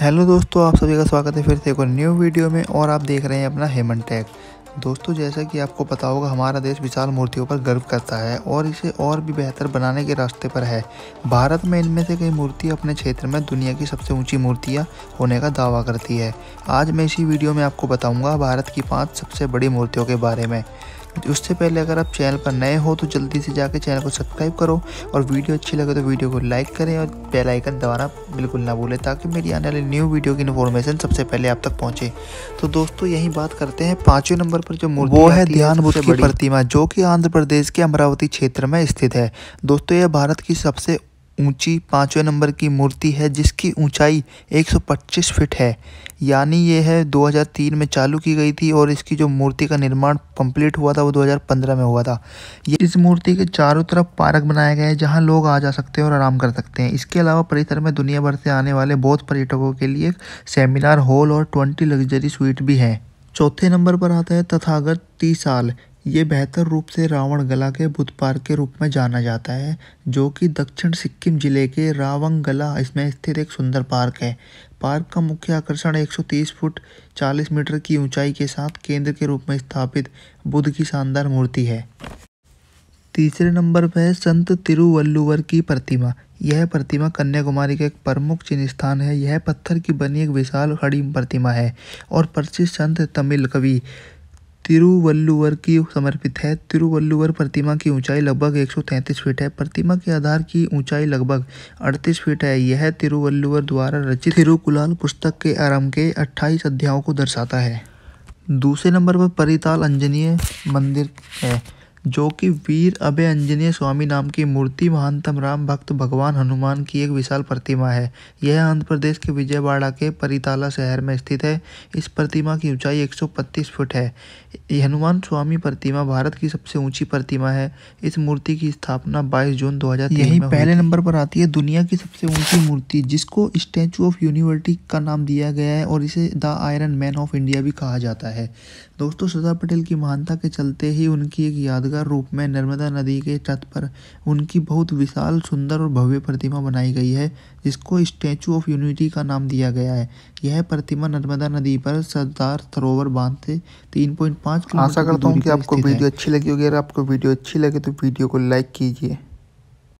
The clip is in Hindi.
हेलो दोस्तों आप सभी का स्वागत है फिर से एक और न्यू वीडियो में और आप देख रहे हैं अपना हेमन टैग दोस्तों जैसा कि आपको पता होगा हमारा देश विशाल मूर्तियों पर गर्व करता है और इसे और भी बेहतर बनाने के रास्ते पर है भारत में इनमें से कई मूर्तियाँ अपने क्षेत्र में दुनिया की सबसे ऊंची मूर्तियाँ होने का दावा करती है आज मैं इसी वीडियो में आपको बताऊँगा भारत की पाँच सबसे बड़ी मूर्तियों के बारे में तो उससे पहले अगर आप चैनल पर नए हो तो जल्दी से जाकर चैनल को सब्सक्राइब करो और वीडियो अच्छी लगे तो वीडियो को लाइक करें और बेल आइकन दबाना बिल्कुल ना भूलें ताकि मेरी आने वाली न्यू वीडियो की इन्फॉर्मेशन सबसे पहले आप तक पहुंचे तो दोस्तों यही बात करते हैं पाँचवें नंबर पर जो मूर्ति वो है ध्यान बुद्ध प्रतिमा जो कि आंध्र प्रदेश के अमरावती क्षेत्र में स्थित है दोस्तों यह भारत की सबसे ऊंची पाँचवें नंबर की मूर्ति है जिसकी ऊंचाई 125 फीट है यानी ये है 2003 में चालू की गई थी और इसकी जो मूर्ति का निर्माण कंप्लीट हुआ था वो 2015 में हुआ था ये इस मूर्ति के चारों तरफ पार्क बनाया गया है जहाँ लोग आ जा सकते हैं और आराम कर सकते हैं इसके अलावा परिसर में दुनिया भर से आने वाले बौद्ध पर्यटकों के लिए सेमिनार हॉल और ट्वेंटी लग्जरी स्वीट भी हैं चौथे नंबर पर आता है तथागत तीस साल ये बेहतर रूप से रावण गला के बुद्ध पार्क के रूप में जाना जाता है जो कि दक्षिण सिक्किम ज़िले के रावंग गला इसमें स्थित एक सुंदर पार्क है पार्क का मुख्य आकर्षण 130 फुट 40 मीटर की ऊंचाई के साथ केंद्र के रूप में स्थापित बुद्ध की शानदार मूर्ति है तीसरे नंबर पर है संत तिरुवल्लुवर की प्रतिमा यह प्रतिमा कन्याकुमारी का एक प्रमुख चिन्ह स्थान है यह पत्थर की बनी एक विशाल खड़ी प्रतिमा है और प्रसिद्ध संत तमिल कवि तिरुवल्लुवर की समर्पित है तिरुवल्लुवर प्रतिमा की ऊंचाई लगभग 133 फीट है प्रतिमा के आधार की ऊंचाई लगभग 38 फीट है यह तिरुवल्लुवर द्वारा रचित तिरुकुलाल पुस्तक के आरंभ के 28 अध्यायों को दर्शाता है दूसरे नंबर पर परिताल अंजनीय मंदिर है जो कि वीर अभय अंजनेय स्वामी नाम की मूर्ति महानतम राम भक्त भगवान हनुमान की एक विशाल प्रतिमा है यह आंध्र प्रदेश के विजयवाड़ा के परिताला शहर में स्थित है इस प्रतिमा की ऊंचाई 135 फुट है हनुमान स्वामी प्रतिमा भारत की सबसे ऊंची प्रतिमा है इस मूर्ति की स्थापना 22 जून 2003 यही में पहले नंबर पर आती है दुनिया की सबसे ऊंची मूर्ति जिसको स्टैचू ऑफ यूनिवर्सिटी का नाम दिया गया है और इसे the iron man of India भी कहा जाता है दोस्तों सरदार पटेल की महानता के चलते ही उनकी एक याद यादगार रूप में नर्मदा नदी के तट पर उनकी बहुत विशाल सुंदर और भव्य प्रतिमा बनाई गई है जिसको स्टैचू ऑफ यूनिटी का नाम दिया गया है यह प्रतिमा नर्मदा नदी पर सरदार सरोवर बांध से तीन पॉइंट पाँच आशा करता हूँ कि आपको वीडियो अच्छी लगी होगी अगर आपको वीडियो अच्छी लगे तो वीडियो को लाइक कीजिए